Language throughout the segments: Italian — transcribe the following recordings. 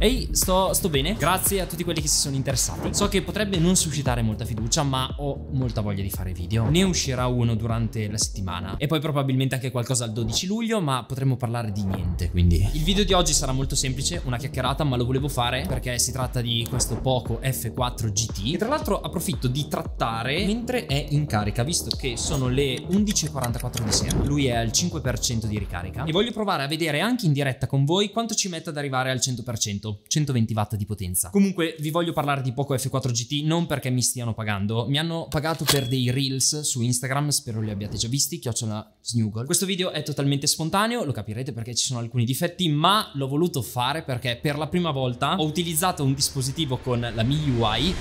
Ehi, sto, sto bene. Grazie a tutti quelli che si sono interessati. So che potrebbe non suscitare molta fiducia, ma ho molta voglia di fare video. Ne uscirà uno durante la settimana e poi probabilmente anche qualcosa al 12 luglio, ma potremmo parlare di niente, quindi. Il video di oggi sarà molto semplice, una chiacchierata, ma lo volevo fare perché si tratta di questo Poco F4 GT. E tra l'altro approfitto di trattare mentre è in carica, visto che sono le 11.44 di sera. Lui è al 5% di ricarica e voglio provare a vedere anche in diretta con voi quanto ci mette ad arrivare al 100%. 100, 120 watt di potenza. Comunque vi voglio parlare di poco F4 GT non perché mi stiano pagando, mi hanno pagato per dei reels su Instagram, spero li abbiate già visti, chiocciola Snuggle. Questo video è totalmente spontaneo, lo capirete perché ci sono alcuni difetti, ma l'ho voluto fare perché per la prima volta ho utilizzato un dispositivo con la MIUI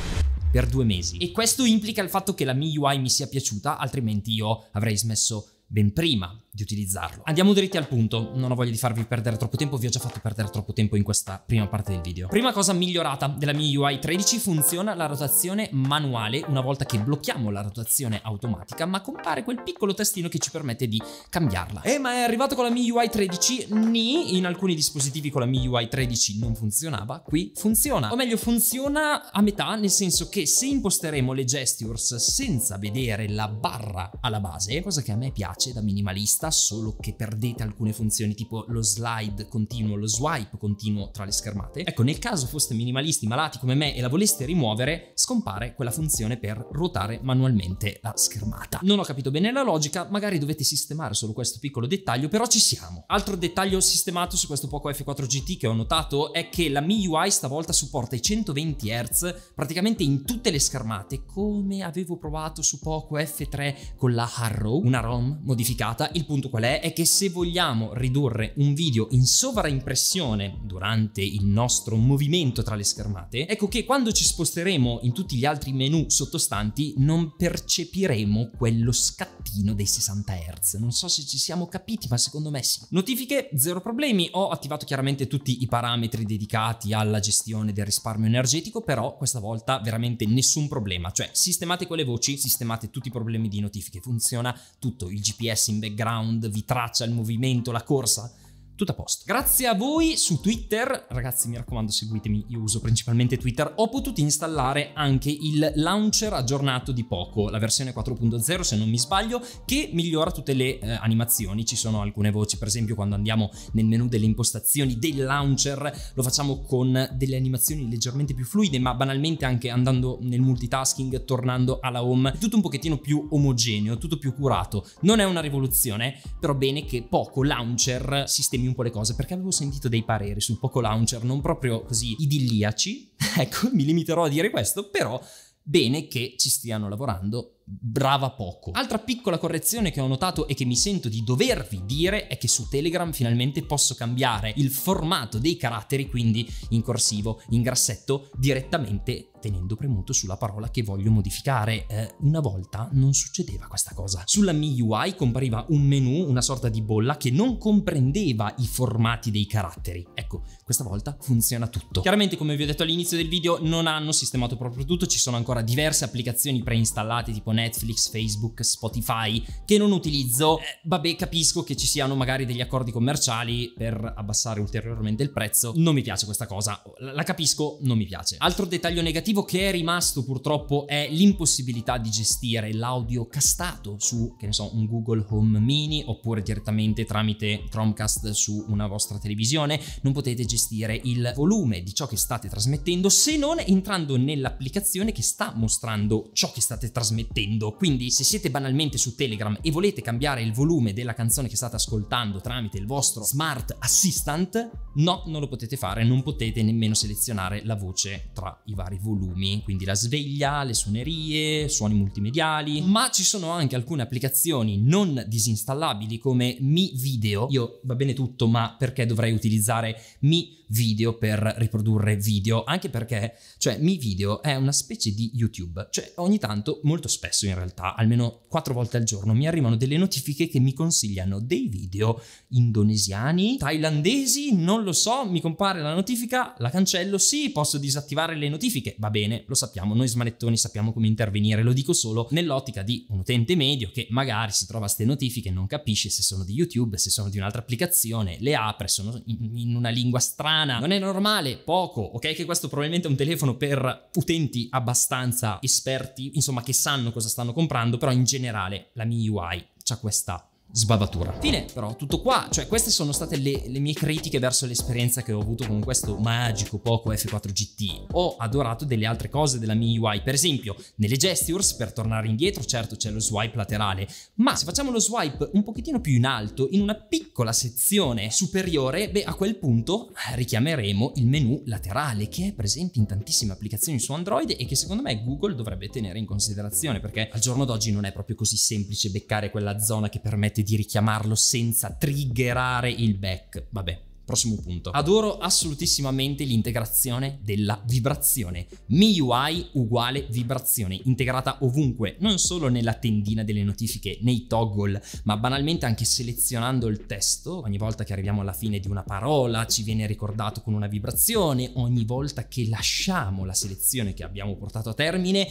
per due mesi. E questo implica il fatto che la MIUI mi sia piaciuta, altrimenti io avrei smesso di ben prima di utilizzarlo. Andiamo dritti al punto, non ho voglia di farvi perdere troppo tempo, vi ho già fatto perdere troppo tempo in questa prima parte del video. Prima cosa migliorata della mia UI 13 funziona la rotazione manuale una volta che blocchiamo la rotazione automatica, ma compare quel piccolo testino che ci permette di cambiarla. Eh, ma è arrivato con la mia UI 13? Ni, in alcuni dispositivi con la mia UI 13 non funzionava, qui funziona. O meglio, funziona a metà, nel senso che se imposteremo le gestures senza vedere la barra alla base, cosa che a me piace, piace da minimalista, solo che perdete alcune funzioni tipo lo slide continuo, lo swipe continuo tra le schermate. Ecco, nel caso foste minimalisti malati come me e la voleste rimuovere, scompare quella funzione per ruotare manualmente la schermata. Non ho capito bene la logica, magari dovete sistemare solo questo piccolo dettaglio, però ci siamo. Altro dettaglio sistemato su questo poco F4 GT che ho notato è che la MIUI stavolta supporta i 120 Hz praticamente in tutte le schermate, come avevo provato su poco F3 con la Harrow, una ROM modificata, il punto qual è? È che se vogliamo ridurre un video in sovraimpressione durante il nostro movimento tra le schermate, ecco che quando ci sposteremo in tutti gli altri menu sottostanti non percepiremo quello scattino dei 60 Hz. Non so se ci siamo capiti, ma secondo me sì. Notifiche, zero problemi, ho attivato chiaramente tutti i parametri dedicati alla gestione del risparmio energetico, però questa volta veramente nessun problema, cioè sistemate quelle voci, sistemate tutti i problemi di notifiche, funziona tutto il GPS GPS in background, vi traccia il movimento, la corsa, tutto a posto. Grazie a voi su Twitter, ragazzi mi raccomando seguitemi, io uso principalmente Twitter, ho potuto installare anche il launcher aggiornato di poco, la versione 4.0 se non mi sbaglio, che migliora tutte le eh, animazioni, ci sono alcune voci, per esempio quando andiamo nel menu delle impostazioni del launcher lo facciamo con delle animazioni leggermente più fluide, ma banalmente anche andando nel multitasking, tornando alla home, tutto un pochettino più omogeneo, tutto più curato. Non è una rivoluzione, però bene che poco launcher sistemi un po' le cose perché avevo sentito dei pareri sul Poco Launcher non proprio così idilliaci. ecco, mi limiterò a dire questo, però bene che ci stiano lavorando brava poco. Altra piccola correzione che ho notato e che mi sento di dovervi dire è che su Telegram finalmente posso cambiare il formato dei caratteri, quindi in corsivo, in grassetto, direttamente tenendo premuto sulla parola che voglio modificare. Eh, una volta non succedeva questa cosa. Sulla MIUI compariva un menu, una sorta di bolla che non comprendeva i formati dei caratteri. Ecco, questa volta funziona tutto. Chiaramente, come vi ho detto all'inizio del video, non hanno sistemato proprio tutto, ci sono ancora diverse applicazioni preinstallate tipo Netflix, Facebook, Spotify che non utilizzo, eh, vabbè capisco che ci siano magari degli accordi commerciali per abbassare ulteriormente il prezzo, non mi piace questa cosa, la capisco, non mi piace. Altro dettaglio negativo che è rimasto purtroppo è l'impossibilità di gestire l'audio castato su, che ne so, un Google Home Mini oppure direttamente tramite Chromecast su una vostra televisione, non potete gestire il volume di ciò che state trasmettendo se non entrando nell'applicazione che sta mostrando ciò che state trasmettendo Nintendo. Quindi se siete banalmente su Telegram e volete cambiare il volume della canzone che state ascoltando tramite il vostro smart assistant, no, non lo potete fare, non potete nemmeno selezionare la voce tra i vari volumi, quindi la sveglia, le suonerie, suoni multimediali, ma ci sono anche alcune applicazioni non disinstallabili come Mi Video. Io va bene tutto, ma perché dovrei utilizzare Mi Video per riprodurre video? Anche perché, cioè, Mi Video è una specie di YouTube, cioè ogni tanto molto spesso spesso in realtà, almeno quattro volte al giorno, mi arrivano delle notifiche che mi consigliano dei video indonesiani, thailandesi, non lo so, mi compare la notifica, la cancello, sì, posso disattivare le notifiche, va bene, lo sappiamo, noi smanettoni sappiamo come intervenire, lo dico solo nell'ottica di un utente medio che magari si trova a queste notifiche e non capisce se sono di YouTube, se sono di un'altra applicazione, le apre, sono in una lingua strana, non è normale, poco, ok che questo probabilmente è un telefono per utenti abbastanza esperti, insomma che sanno cosa cosa stanno comprando, però in generale la MIUI ha questa sbavatura. Fine, però, tutto qua. Cioè, queste sono state le, le mie critiche verso l'esperienza che ho avuto con questo magico poco F4 GT. Ho adorato delle altre cose della mia UI, per esempio, nelle gestures, per tornare indietro, certo c'è lo swipe laterale, ma se facciamo lo swipe un pochettino più in alto, in una piccola sezione superiore, beh, a quel punto richiameremo il menu laterale, che è presente in tantissime applicazioni su Android e che secondo me Google dovrebbe tenere in considerazione, perché al giorno d'oggi non è proprio così semplice beccare quella zona che permette permette di richiamarlo senza triggerare il back. Vabbè, prossimo punto. Adoro assolutissimamente l'integrazione della vibrazione. MIUI uguale vibrazione, integrata ovunque, non solo nella tendina delle notifiche, nei toggle, ma banalmente anche selezionando il testo. Ogni volta che arriviamo alla fine di una parola ci viene ricordato con una vibrazione, ogni volta che lasciamo la selezione che abbiamo portato a termine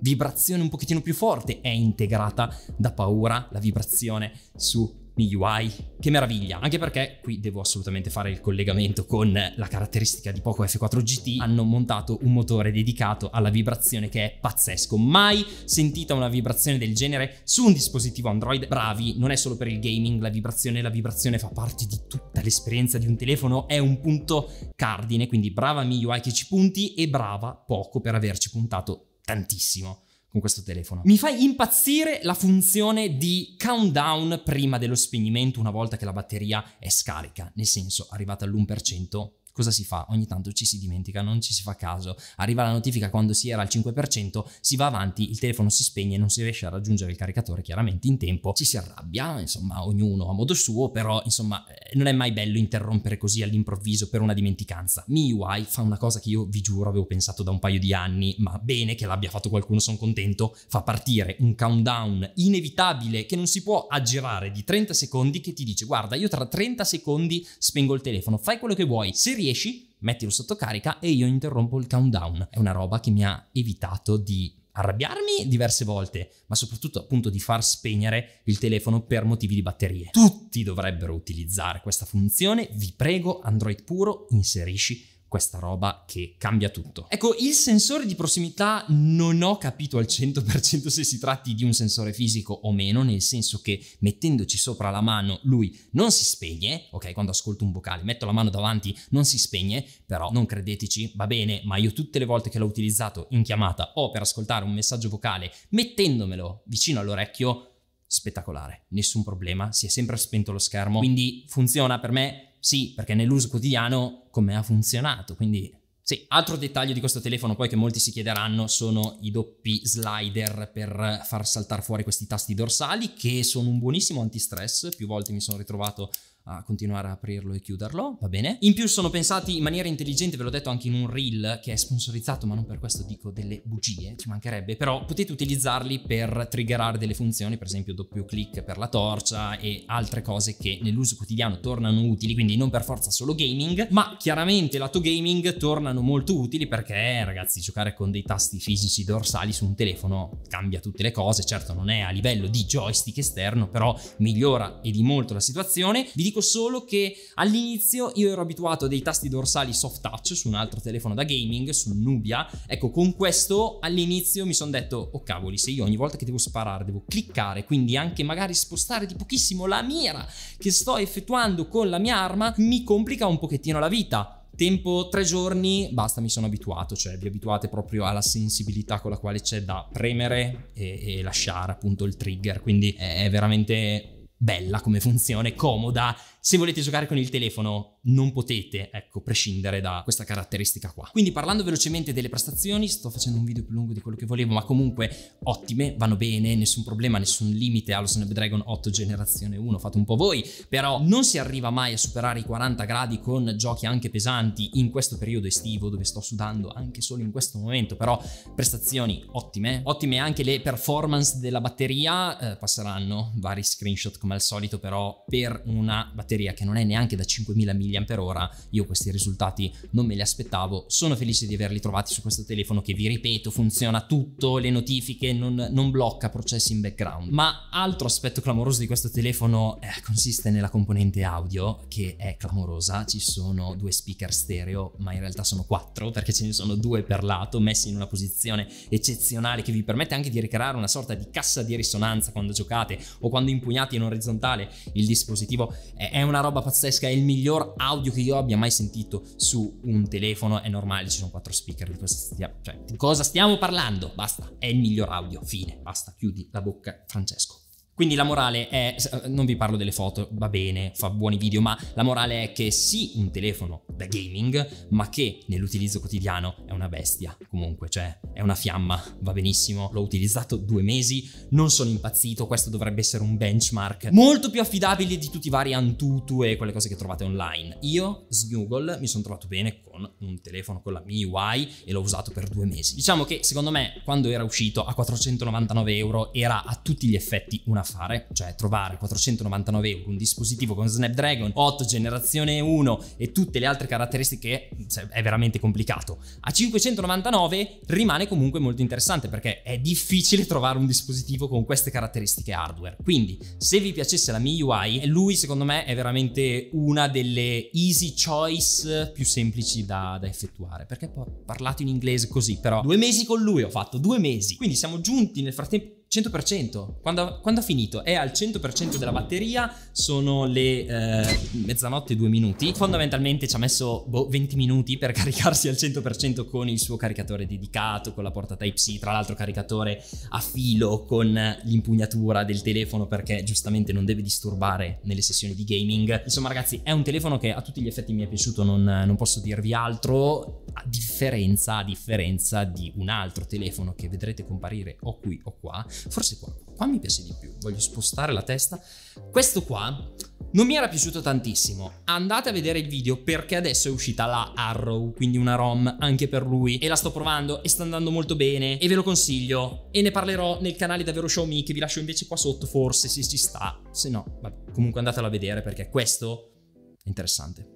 vibrazione un pochettino più forte è integrata da paura la vibrazione su UI, Che meraviglia, anche perché qui devo assolutamente fare il collegamento con la caratteristica di Poco F4 GT, hanno montato un motore dedicato alla vibrazione che è pazzesco. Mai sentita una vibrazione del genere su un dispositivo Android. Bravi, non è solo per il gaming la vibrazione, la vibrazione fa parte di tutta l'esperienza di un telefono, è un punto cardine, quindi brava MIUI che ci punti e brava Poco per averci puntato tantissimo con questo telefono. Mi fa impazzire la funzione di countdown prima dello spegnimento una volta che la batteria è scarica, nel senso arrivata all'1% cosa si fa? Ogni tanto ci si dimentica, non ci si fa caso, arriva la notifica quando si era al 5%, si va avanti, il telefono si spegne, non si riesce a raggiungere il caricatore chiaramente in tempo, ci si arrabbia, insomma ognuno a modo suo, però insomma eh, non è mai bello interrompere così all'improvviso per una dimenticanza. MIUI fa una cosa che io vi giuro avevo pensato da un paio di anni, ma bene che l'abbia fatto qualcuno, sono contento, fa partire un countdown inevitabile che non si può aggirare di 30 secondi che ti dice guarda io tra 30 secondi spengo il telefono, fai quello che vuoi, se riesci riesci, mettilo sotto carica e io interrompo il countdown. È una roba che mi ha evitato di arrabbiarmi diverse volte, ma soprattutto appunto di far spegnere il telefono per motivi di batterie. Tutti dovrebbero utilizzare questa funzione, vi prego, Android puro, inserisci questa roba che cambia tutto. Ecco, il sensore di prossimità non ho capito al 100% se si tratti di un sensore fisico o meno, nel senso che mettendoci sopra la mano lui non si spegne, ok? Quando ascolto un vocale metto la mano davanti, non si spegne, però non credeteci, va bene, ma io tutte le volte che l'ho utilizzato in chiamata o per ascoltare un messaggio vocale mettendomelo vicino all'orecchio, spettacolare, nessun problema, si è sempre spento lo schermo, quindi funziona per me? Sì, perché nell'uso quotidiano come ha funzionato, quindi sì, altro dettaglio di questo telefono poi che molti si chiederanno sono i doppi slider per far saltare fuori questi tasti dorsali che sono un buonissimo antistress, più volte mi sono ritrovato a continuare a aprirlo e chiuderlo, va bene? In più sono pensati in maniera intelligente, ve l'ho detto anche in un reel che è sponsorizzato, ma non per questo dico delle bugie, ci mancherebbe, però potete utilizzarli per triggerare delle funzioni, per esempio doppio clic per la torcia e altre cose che nell'uso quotidiano tornano utili, quindi non per forza solo gaming, ma chiaramente lato gaming tornano molto utili perché ragazzi giocare con dei tasti fisici dorsali su un telefono cambia tutte le cose, certo non è a livello di joystick esterno, però migliora e di molto la situazione. Vi dico dico solo che all'inizio io ero abituato a dei tasti dorsali soft touch su un altro telefono da gaming, sul Nubia. Ecco, con questo all'inizio mi sono detto, oh cavoli, se io ogni volta che devo sparare devo cliccare, quindi anche magari spostare di pochissimo la mira che sto effettuando con la mia arma, mi complica un pochettino la vita. Tempo tre giorni, basta, mi sono abituato, cioè vi abituate proprio alla sensibilità con la quale c'è da premere e, e lasciare appunto il trigger, quindi è veramente bella come funzione, comoda se volete giocare con il telefono non potete, ecco, prescindere da questa caratteristica qua. Quindi parlando velocemente delle prestazioni, sto facendo un video più lungo di quello che volevo, ma comunque ottime, vanno bene, nessun problema, nessun limite allo Snapdragon 8 generazione 1, fate un po' voi, però non si arriva mai a superare i 40 gradi con giochi anche pesanti in questo periodo estivo dove sto sudando anche solo in questo momento, però prestazioni ottime, ottime anche le performance della batteria, eh, passeranno vari screenshot come al solito, però per una batteria batteria che non è neanche da 5000 mAh, io questi risultati non me li aspettavo, sono felice di averli trovati su questo telefono che vi ripeto funziona tutto, le notifiche, non, non blocca processi in background. Ma altro aspetto clamoroso di questo telefono eh, consiste nella componente audio che è clamorosa, ci sono due speaker stereo, ma in realtà sono quattro perché ce ne sono due per lato messi in una posizione eccezionale che vi permette anche di ricreare una sorta di cassa di risonanza quando giocate o quando impugnate in orizzontale il dispositivo è, è una roba pazzesca, è il miglior audio che io abbia mai sentito su un telefono, è normale, ci sono quattro speaker, di cosa, stia, cioè, di cosa stiamo parlando? Basta, è il miglior audio, fine, basta, chiudi la bocca Francesco. Quindi la morale è, eh, non vi parlo delle foto, va bene, fa buoni video, ma la morale è che sì, un telefono da gaming, ma che nell'utilizzo quotidiano è una bestia, comunque, cioè è una fiamma, va benissimo, l'ho utilizzato due mesi, non sono impazzito, questo dovrebbe essere un benchmark molto più affidabile di tutti i vari Antutu e quelle cose che trovate online. Io, Snuggle, mi sono trovato bene con un telefono con la MIUI e l'ho usato per due mesi. Diciamo che secondo me quando era uscito a 499 euro era a tutti gli effetti una fare, cioè trovare 499 euro un dispositivo con Snapdragon 8 generazione 1 e tutte le altre caratteristiche cioè, è veramente complicato. A 599 rimane comunque molto interessante perché è difficile trovare un dispositivo con queste caratteristiche hardware. Quindi se vi piacesse la MIUI, lui secondo me è veramente una delle easy choice più semplici da, da effettuare perché ho parlato in inglese così però due mesi con lui ho fatto due mesi quindi siamo giunti nel frattempo 100%. Quando, quando ha finito è al 100% della batteria, sono le eh, mezzanotte due minuti. Fondamentalmente ci ha messo boh, 20 minuti per caricarsi al 100% con il suo caricatore dedicato, con la porta Type-C, tra l'altro caricatore a filo con l'impugnatura del telefono perché giustamente non deve disturbare nelle sessioni di gaming. Insomma ragazzi è un telefono che a tutti gli effetti mi è piaciuto, non, non posso dirvi altro, a differenza, a differenza di un altro telefono che vedrete comparire o qui o qua Forse qua, qua mi piace di più, voglio spostare la testa. Questo qua non mi era piaciuto tantissimo. Andate a vedere il video perché adesso è uscita la Arrow, quindi una ROM anche per lui e la sto provando e sta andando molto bene e ve lo consiglio e ne parlerò nel canale davvero Xiaomi che vi lascio invece qua sotto forse se ci sta, se no, vabbè, comunque andatelo a vedere perché questo è interessante.